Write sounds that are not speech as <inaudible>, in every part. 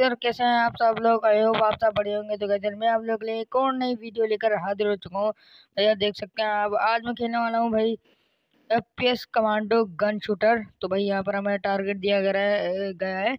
दोस्तों कैसे हैं आप सब लोग आए हो आप सब बड़े होंगे तो गजर में आप लोग लिए एक और नई वीडियो लेकर हाजिर हो चुका हूँ भैया तो देख सकते हैं आप आज मैं खेलने वाला हूँ भाई F P S commando gun shooter तो भाई यहाँ पर हमें टारगेट दिया गया है गया है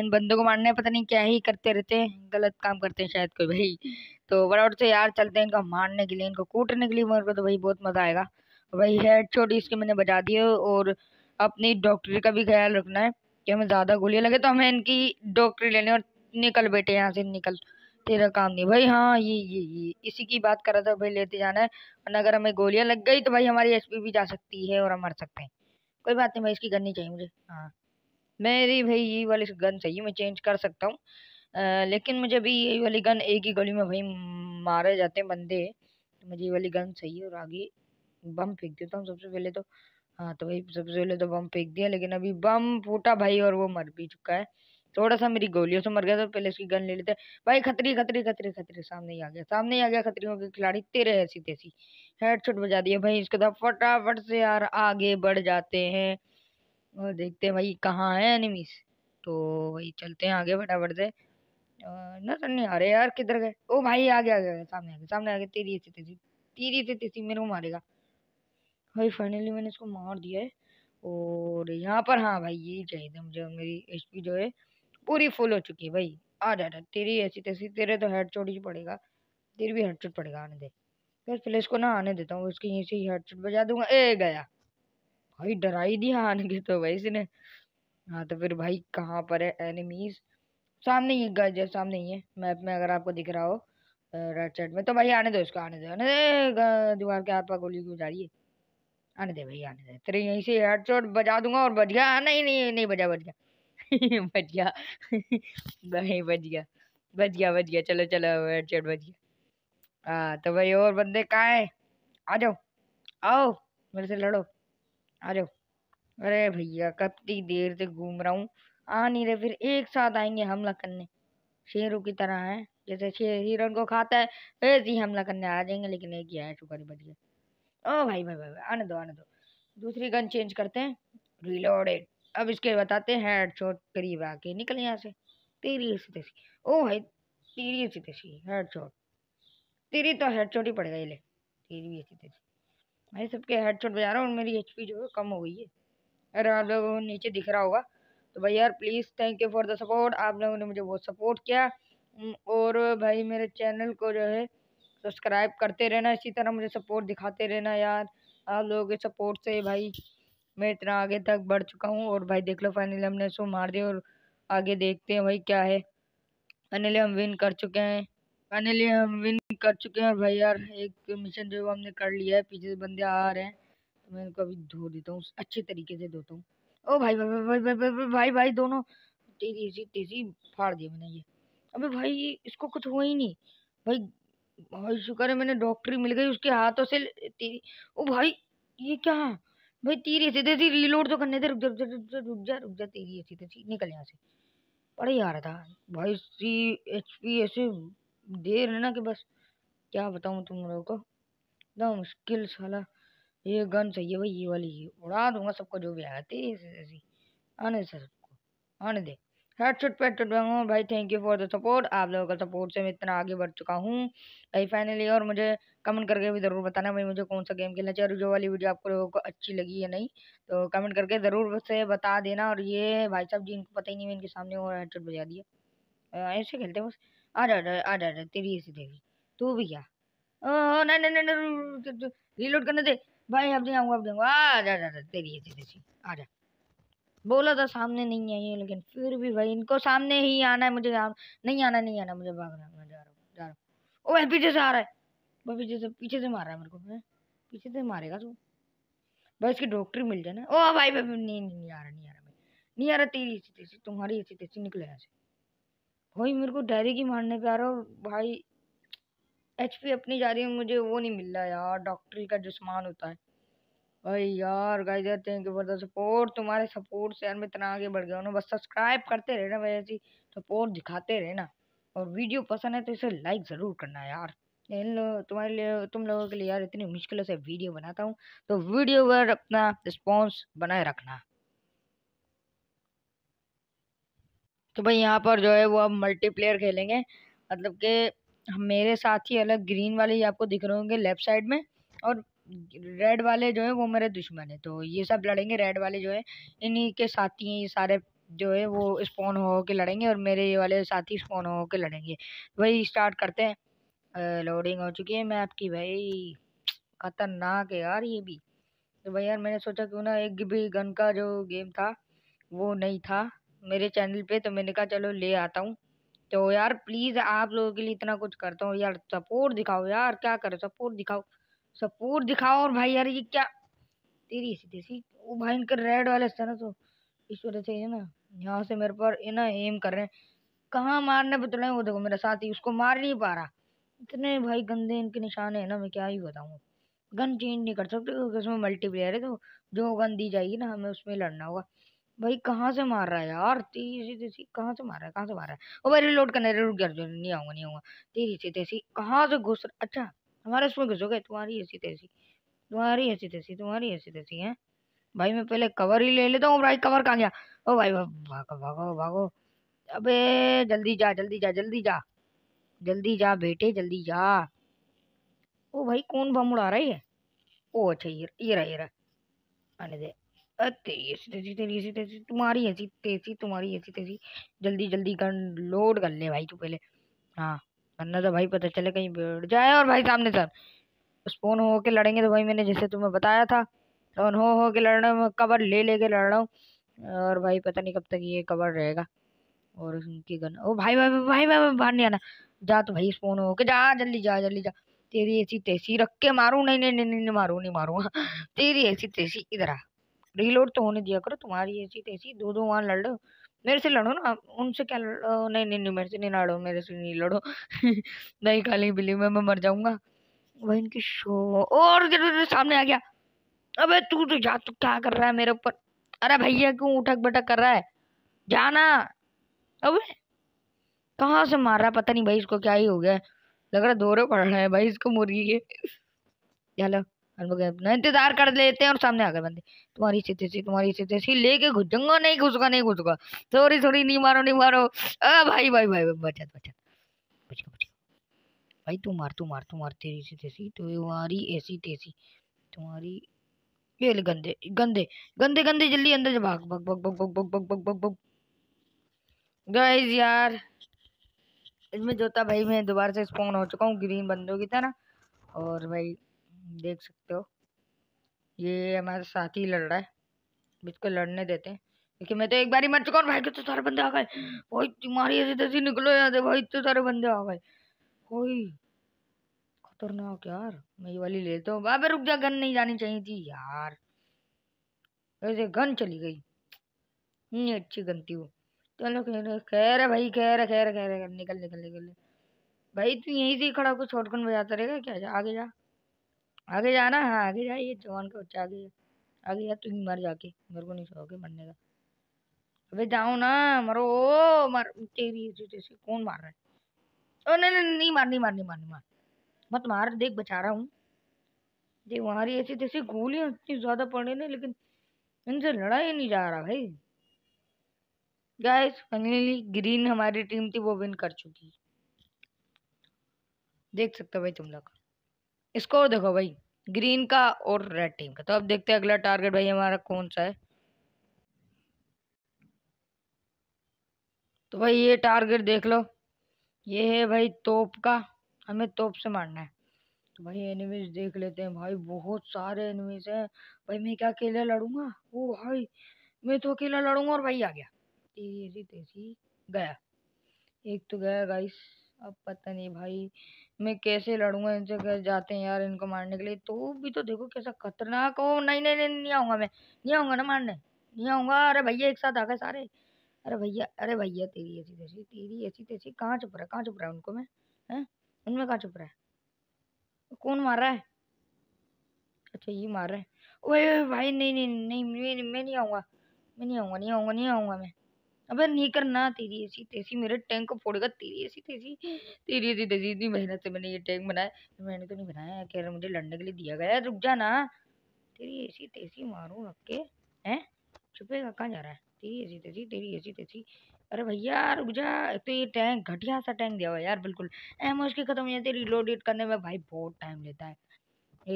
इन बंदों को मारने पता नहीं क्या ही करते रहते हैं गलत काम करते हैं शायद कोई भाई तो बराबर से यार चलते हैं इनको मारने के लिए इनको कूटने के लिए मेरे को तो भाई बहुत मज़ा आएगा भाई हेड छोटी इसके मैंने बजा दी और अपनी डॉक्टरी का भी ख्याल रखना है कि हमें ज़्यादा गोलियाँ लगे तो हमें इनकी डॉक्टरी लेने और निकल बेटे यहाँ से निकल तेरा काम नहीं भाई हाँ ये ये ये इसी की बात कर रहा था भाई लेते जाना है वरना अगर हमें गोलियाँ लग गई तो भाई हमारी एसपी भी जा सकती है और हम मर सकते हैं कोई बात नहीं भाई इसकी गन नहीं चाहिए मुझे हाँ मेरी भाई ये वाली गन चाहिए मैं चेंज कर सकता हूँ लेकिन मुझे अभी ये वाली गन एक ही गोली में भाई मारे जाते हैं बंदे तो मुझे ये वाली गन चाहिए और आगे बम फेंक देता हूँ सबसे पहले तो हाँ तो भाई सबसे पहले तो बम फेंक दिया लेकिन अभी बम फूटा भाई और वो मर भी चुका है थोड़ा सा मेरी गोलियों से मर गया था पहले उसकी गन ले लेते भाई खतरी खतरी खतरी खतरी सामने ही आ गया सामने ही आ गया खतरियों के खिलाड़ी तेरे ऐसी तेसी हेड छुट बजा दिया भाई इसके बाद फटाफट से यार आगे बढ़ जाते हैं और देखते हैं भाई कहाँ है एनिमीज तो भाई चलते हैं आगे फटाफट से नजर सर तो नहीं आ रहे यार किधर गए ओ भाई आगे आ गया सामने आ गया सामने आ गया तेरी ऐसी तेजी तेरी ऐसी तेजी मेरे को मारेगा भाई फाइनली मैंने इसको मार दिया है और यहाँ पर हाँ भाई यही चाहिए था मुझे मेरी एच जो है पूरी फुल हो चुकी है भाई आ जा रहा तेरी ऐसी तैसी तेरे तो हेड चोट ही पड़ेगा तेरी भी हेड चोट पड़ेगा आने दे बस पहले इसको ना आने देता हूँ उसके यहीं से ही हेड चोट बजा दूंगा ए गया भाई डरा ही दिया आने के तो भाई इसने हाँ तो फिर भाई कहाँ पर है एनिमीज सामने ही गज सामने ही है मैप में अगर आपको दिख रहा हो रेड चेट में तो भाई आने दो इसको आने दो दीवार के हाथ पा गोली गुजारी है आने दे भैया आने दे तेरे यहीं से हेडशॉट बजा दूंगा और बज गया नहीं नहीं नहीं बजा बज गया <laughs> बज गया <laughs> नहीं बज गया बज गया बज गया चलो चलो हेडशॉट बज गया हाँ तो भाई और बंदे कहाँ हैं आ जाओ आओ मेरे से लड़ो आ जाओ अरे भैया कितनी देर से घूम रहा हूँ आ नहीं रहे फिर एक साथ आएंगे हमला करने शेरों की तरह है जैसे शेर हिरन को खाता है वैसे ही हमला करने आ जाएंगे लेकिन एक ही आया शुक्र बच गया ओ भाई भाई भाई, आने दो आने दो दूसरी गन चेंज करते हैं रिलोडेड अब इसके बताते हैं हेड शॉट करीब आके निकल यहाँ से तेरी सी तेसी ओ भाई तेरी सी तेसी हेड शॉट तेरी तो हेड शॉट ही पड़ गई ले तेरी सी तेसी भाई सबके हेड शॉट बजा रहा हूँ मेरी एच जो है कम हो गई है अगर आप लोगों को नीचे दिख रहा होगा तो भाई यार please thank you for the support आप लोगों ने मुझे बहुत सपोर्ट किया और भाई मेरे चैनल को जो है सब्सक्राइब करते रहना इसी तरह मुझे सपोर्ट दिखाते रहना यार आप लोगों के सपोर्ट से भाई मैं इतना आगे तक बढ़ चुका हूँ और भाई देख लो फाइनली हमने इसको मार दिया और आगे देखते हैं भाई क्या है फाइनली हम विन कर चुके हैं फाइनली हम विन कर चुके हैं भाई यार एक मिशन जो हमने कर लिया है पीछे से बंदे आ रहे हैं तो मैं इनको अभी धो देता हूँ अच्छे तरीके से धोता हूँ ओ भाई भाई भाई भाई भाई भाई भाई, भाई दोनों तेजी तेजी फाड़ दिया मैंने ये अबे भाई इसको कुछ हुआ ही नहीं भाई भाई शुक्र है मैंने डॉक्टरी मिल गई उसके हाथों से तीरी ओ भाई ये क्या भाई तीरी सीधे थी रीलोड तो करने थे रुक जा रुक जा रुक जा रुक जा रुक जा तीरी सीधे थी निकल यहाँ से बड़ा ही आ रहा था भाई सी एच पी ऐसे देर है ना कि बस क्या बताऊँ तुम लोगों को एकदम मुश्किल साला ये गन सही है भाई ये वाली उड़ा दूंगा सबको जो भी आया तेरी ऐसी आने सर सबको आने दे हेडसेट पे हेडसेट हूँ भाई thank you for the support आप लोगों का सपोर्ट से मैं इतना आगे बढ़ चुका हूँ भाई फाइनली और मुझे कमेंट करके भी ज़रूर बताना भाई मुझे कौन सा गेम खेलना चाहिए और जो वाली वीडियो आपको लोगों को अच्छी लगी या नहीं तो कमेंट करके ज़रूर से बता देना और ये भाई साहब जी इनको पता ही नहीं मैं इनके सामने और हेडसेट बजा दिया ऐसे खेलते बस आ जा आ जा तेरी ऐसी तेरी तू भी क्या नहीं नहीं नहीं रीलोड करने दे भाई अब जाऊँगा अब जाऊँगा आ जा तेरी ऐसी आ जा बोला था सामने नहीं आई है लेकिन फिर भी भाई इनको सामने ही आना है मुझे नहीं आना नहीं आना मुझे भागना मैं जा रहा हूँ जा रहा हूँ ओए पीछे से आ रहा है वो पीछे से पीछे से मार रहा है मेरे को पीछे से मारेगा तू भाई इसकी डॉक्टर मिल जाए ना ओ भाई भाई नहीं नहीं आ रहा नहीं आ रहा भाई नहीं आ रहा तेरी ऐसी तेजी तुम्हारी ऐसी तेजी निकले ऐसे से भाई मेरे को डायरी की मारने पर आ रहा भाई एच अपनी जा रही है मुझे वो नहीं मिल रहा यार डॉक्टरी का जो सामान होता है भाई यार गाइस यार thank you for the support तुम्हारे सपोर्ट से यार मैं इतना आगे बढ़ गया हूँ बस सब्सक्राइब करते रहना भाई ऐसी सपोर्ट दिखाते रहना और वीडियो पसंद है तो इसे लाइक ज़रूर करना यार इन लोग तुम्हारे लिए तुम लोगों के लिए यार इतनी मुश्किलों से वीडियो बनाता हूँ तो वीडियो पर अपना रिस्पॉन्स बनाए रखना तो भाई यहाँ पर जो है वो अब मल्टीप्लेयर खेलेंगे मतलब के मेरे साथ ही अलग ग्रीन वाले ही आपको दिख रहे होंगे लेफ्ट साइड में और रेड वाले जो है वो मेरे दुश्मन है तो ये सब लड़ेंगे रेड वाले जो है इन्हीं के साथी हैं ये सारे जो है वो स्पॉन हो के लड़ेंगे और मेरे ये वाले साथी स्पॉन हो के लड़ेंगे वही स्टार्ट करते हैं लोडिंग हो चुकी है मैप की भाई ख़तरनाक है यार ये भी तो भाई यार मैंने सोचा क्यों ना एक भी गन का जो गेम था वो नहीं था मेरे चैनल पे तो मैंने कहा चलो ले आता हूँ तो यार प्लीज़ आप लोगों के लिए इतना कुछ करता हूँ यार सपोर्ट दिखाओ यार क्या करो सपोर्ट दिखाओ सपोर्ट दिखाओ और भाई यार ये क्या तेरी ऐसी तेजी वो भाई इनके रेड वाले थे ना तो इस वजह से है ना यहाँ से मेरे पर ये ना एम कर रहे हैं कहाँ मारने पर तुले वो देखो मेरा साथी उसको मार नहीं पा रहा इतने भाई गंदे इनके निशान है ना मैं क्या ही बताऊँ गन चेंज नहीं कर सकते क्योंकि उसमें मल्टीप्लेयर है तो जो गन दी जाएगी ना हमें उसमें लड़ना होगा भाई कहाँ से मार रहा है यार तेजी तेजी कहाँ से मार रहा है कहाँ से मार रहा है वो भाई रिलोड करने रिलोड कर नहीं आऊँगा नहीं आऊँगा तेजी से तेजी कहाँ से घुस अच्छा हमारे उसमें घुसोगे तुम्हारी ऐसी तैसी तुम्हारी ऐसी तैसी तुम्हारी ऐसी तैसी है भाई मैं पहले कवर ही ले लेता हूँ भाई कवर कहाँ गया ओ भाई भागो भागो भागो अबे जल्दी जा जल्दी जा जल्दी जा जल्दी जा बेटे जल्दी जा ओ भाई कौन बम उड़ा रहा है ओ अच्छा ये ये रहा ये रहा आने दे तेरी ऐसी तेजी तेरी ऐसी तेजी तुम्हारी ऐसी तेजी तुम्हारी ऐसी तेजी जल्दी जल्दी कर लोड कर ले भाई तू पहले हाँ वरना तो भाई पता चले कहीं बैठ जाए और भाई सामने सर स्पोन हो के लड़ेंगे तो भाई मैंने जैसे तुम्हें बताया था स्पोन तो हो हो के लड़ना में कवर ले लेके लड़ रहा हूँ और भाई पता नहीं कब तक ये कवर रहेगा और उनकी गन ओ भाई भाई भाई भाई बाहर नहीं आना जा तो भाई स्पोन हो के जा जल्दी जा जल्दी जा तेरी ऐसी तैसी रख के मारूँ नहीं नहीं नहीं नहीं मारूँ नहीं मारूँ <laughs> तेरी ऐसी तैसी इधर आ रीलोड तो होने दिया करो तुम्हारी ऐसी तैसी दो दो वहाँ लड़ रहे हो मेरे से लड़ो ना उनसे क्या लड़ो नहीं नहीं नहीं मेरे से नहीं लड़ो मेरे से नहीं लड़ो <laughs> नहीं काली बिल्ली में मैं मर जाऊंगा वह इनकी शो और सामने आ गया अबे तू तो जा तू क्या कर रहा है मेरे ऊपर अरे भैया क्यों उठक बटक कर रहा है जाना अब कहाँ से मार रहा है पता नहीं भाई इसको क्या ही हो गया लग रहा है पड़ रहा है भाई इसको मुर्गी के चलो इंतजार कर लेते हैं और सामने आकर बंदे तुम्हारी स्थिति सी तुम्हारी स्थिति सी लेके घुसूंगा नहीं घुसगा नहीं घुसगा थोड़ी थोड़ी नहीं मारो नहीं मारो आ भाई भाई भाई बचत बचत बचका बचका भाई तू मार तू मार तू मार तेरी सी तेसी तुम्हारी ऐसी तेसी तुम्हारी ये गंदे गंदे गंदे गंदे जल्दी अंदर से भाग भाग भाग भाग भाग भाग भाग भाग भाग गाइस यार इसमें जोता भाई मैं दोबारा से स्पॉन हो चुका हूँ ग्रीन बंदों की तरह और भाई देख सकते हो ये हमारे साथ ही लड़ रहा है इसको लड़ने देते हैं क्योंकि मैं तो एक बार ही मर चुका हूँ भाई कितने सारे बंदे आ गए भाई तुम्हारी ऐसी तैसी निकलो यहाँ से भाई इतने सारे बंदे आ गए कोई खतरनाक यार मैं ये वाली लेता हूँ बाबे रुक जा गन नहीं जानी चाहिए थी यार वैसे गन चली गई नहीं अच्छी गन थी वो चलो तो खैर है भाई खैर है खैर खैर निकल निकल निकल भाई तू यहीं से ही खड़ा कुछ शॉर्टगन बजाता रहेगा क्या जा आगे जा आगे जाना है हाँ आगे जाइए जवान का बच्चा आगे आगे यार तुम मर जाके मेरे को नहीं शौक मरने का अबे जाओ ना मरो ओ मर तेरी जैसे कौन मार रहा है ओ नहीं नहीं नहीं मार नहीं मार नहीं मार नहीं मार मत मार देख बचा रहा हूँ देख हमारी ऐसी तैसी गोलियाँ इतनी ज़्यादा पड़े ना लेकिन इनसे लड़ा ही नहीं जा रहा भाई गाइस फाइनली ग्रीन हमारी टीम थी वो विन कर चुकी देख सकते हो भाई तुम लोग स्कोर देखो भाई ग्रीन का और रेड टीम का तो अब देखते हैं अगला टारगेट भाई हमारा कौन सा है तो भाई ये टारगेट देख लो ये है भाई तोप का हमें तोप से मारना है तो भाई एनिमीज देख लेते हैं भाई बहुत सारे एनिमीज हैं भाई मैं क्या अकेला लड़ूंगा वो भाई मैं तो अकेला लड़ूंगा और भाई आ गया तेजी तेजी गया एक तो गया गाइस अब पता नहीं भाई मैं कैसे लड़ूंगा इनसे कैसे जाते हैं यार इनको मारने के लिए तो भी तो देखो कैसा खतरनाक हो नहीं नहीं नहीं नहीं आऊँगा मैं नहीं आऊँगा ना मारने नहीं आऊँगा अरे भैया एक साथ आ गए सारे अरे भैया अरे भैया तेरी ऐसी तैसी तेरी ऐसी तैसी कहाँ चुप रहा है कहाँ चुप रहा है उनको मैं है उनमें कहाँ चुप रहा है कौन मार रहा है अच्छा ये मार रहा है ओ भाई नहीं नहीं नहीं मैं नहीं आऊँगा मैं नहीं आऊँगा नहीं आऊँगा नहीं आऊँगा मैं अबे नहीं करना तेरी ऐसी तेजी मेरे टैंक को फोड़ेगा तेरी ऐसी तेजी तेरी ऐसी तेजी इतनी मेहनत से मैंने ये टैंक बनाया मैंने तो नहीं बनाया कह रहा मुझे लड़ने के लिए दिया गया रुक जा ना तेरी ऐसी तेजी मारू रख के हैं छुपेगा कहाँ जा रहा है तेरी ऐसी तेजी तेरी ऐसी तेजी अरे भैया रुक जा तो ये टैंक घटिया सा टैंक दिया हुआ यार बिल्कुल एम उसके ख़त्म हो जाती है करने में भाई बहुत टाइम लेता है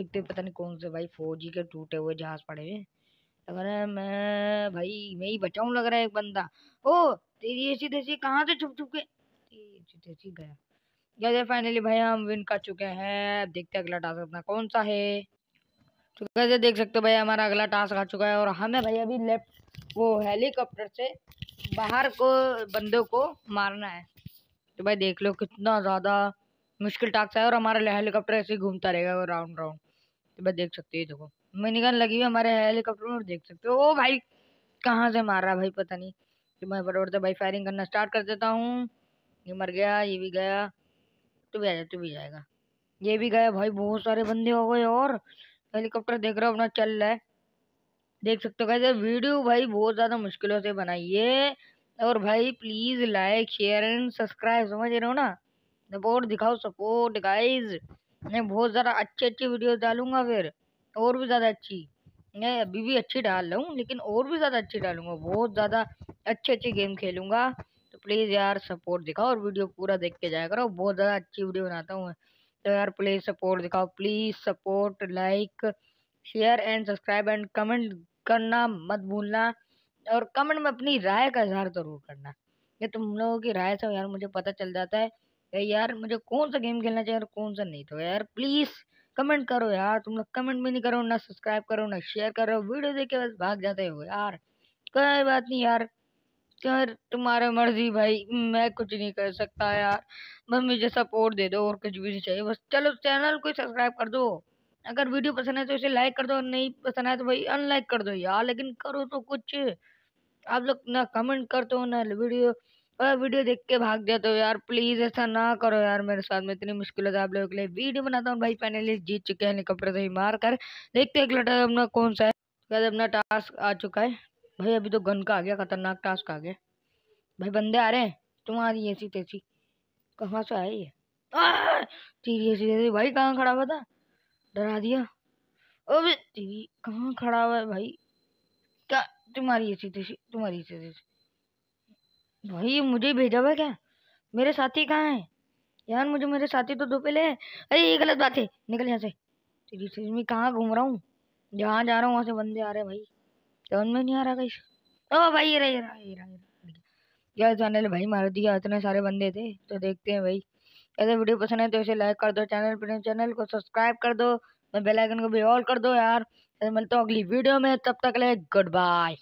एक तो पता नहीं कौन से भाई फौजी के टूटे हुए जहाज़ पड़े हुए लग रहा है मैं भाई मैं ही बचाऊ लग रहा है एक बंदा ओ तेरी ऐसी तैसी कहाँ से छुप छुप के ऐसी गया जैसे फाइनली भाई हम विन कर चुके हैं देखते हैं अगला टास्क अपना कौन सा है तो कैसे देख सकते हो भाई हमारा अगला टास्क आ चुका है और हमें भाई अभी लेफ्ट वो हेलीकॉप्टर से बाहर को बंदों को मारना है तो भाई देख लो कितना ज़्यादा मुश्किल टास्क है और हमारा हेलीकॉप्टर ऐसे ही घूमता रहेगा वो राउंड राउंड तो भाई देख सकते हो देखो मिनीगन लगी हुई हमारे हेलीकॉप्टर में देख सकते हो ओ भाई कहाँ से मार रहा भाई पता नहीं तो मैं फटोफट से भाई फायरिंग करना स्टार्ट कर देता हूँ ये मर गया ये भी गया तू भी आ जा तू भी जाएगा ये भी गया भाई बहुत सारे बंदे हो गए और हेलीकॉप्टर देख रहा अपना चल रहा है देख सकते हो कैसे वीडियो भाई बहुत ज़्यादा मुश्किलों से बनाइए और भाई please like share and subscribe समझ रहे हो ना सपोर्ट दिखाओ सपोर्ट गाइज मैं बहुत ज़्यादा अच्छे अच्छे वीडियो डालूंगा फिर और भी ज़्यादा अच्छी मैं अभी भी अच्छी डाल रहा हूँ लेकिन और भी ज़्यादा अच्छी डालूंगा बहुत ज़्यादा अच्छे अच्छे गेम खेलूँगा तो प्लीज़ यार सपोर्ट दिखाओ और वीडियो पूरा देख के जाया करो बहुत ज़्यादा अच्छी वीडियो बनाता हूँ तो यार प्लीज़ सपोर्ट दिखाओ please support like share and subscribe and comment करना मत भूलना और कमेंट में अपनी राय का इजहार ज़रूर करना ये तुम लोगों की राय से यार मुझे पता चल जाता है यार मुझे कौन सा गेम खेलना चाहिए और कौन सा नहीं तो यार प्लीज़ कमेंट करो यार तुम लोग कमेंट भी नहीं करो ना सब्सक्राइब करो ना शेयर करो वीडियो देख के बस भाग जाते हो यार कोई बात नहीं यार यार तुम्हारा मर्जी भाई मैं कुछ नहीं कर सकता यार बस मुझे सपोर्ट दे दो और कुछ भी नहीं चाहिए बस चलो चैनल को सब्सक्राइब कर दो अगर वीडियो पसंद है तो इसे लाइक कर दो नहीं पसंद है तो भाई अनलाइक कर दो यार लेकिन करो तो कुछ आप लोग ना कमेंट करते हो ना वीडियो और वीडियो देख के भाग जाते हो यार प्लीज़ ऐसा ना करो यार मेरे साथ में इतनी मुश्किल है आप लोगों के लिए वीडियो बनाता हूँ भाई फाइनली जीत चुके हैं कपड़े से ही मार कर देखते एक लटा अपना कौन सा है अपना टास्क आ चुका है भाई अभी तो गन का आ गया खतरनाक टास्क आ गया भाई बंदे आ रहे हैं तुम्हारी ऐसी तैसी कहाँ से आए ये तेरी ऐसी तैसी भाई कहाँ खड़ा हुआ था डरा दिया अभी कहाँ खड़ा हुआ है भाई क्या तुम्हारी ऐसी तैसी तुम्हारी ऐसी तैसी भाई मुझे भेजा हुआ क्या मेरे साथी कहाँ हैं यार मुझे मेरे साथी तो दो पहले अरे ये गलत बात है निकल यहाँ से तेरी चीज में कहाँ घूम रहा हूँ जहाँ जा रहा हूँ वहाँ से बंदे आ रहे भाई टाउन में नहीं आ रहा कहीं ओ भाई ये रहा ये रहा ये रहा यार चैनल भाई मार दिया इतने सारे बंदे थे तो देखते हैं भाई ऐसे वीडियो पसंद है तो इसे लाइक कर दो चैनल पर चैनल को सब्सक्राइब कर दो बेल आइकन को भी ऑल कर दो यार मिलता हूँ अगली वीडियो में तब तक ले गुड बाय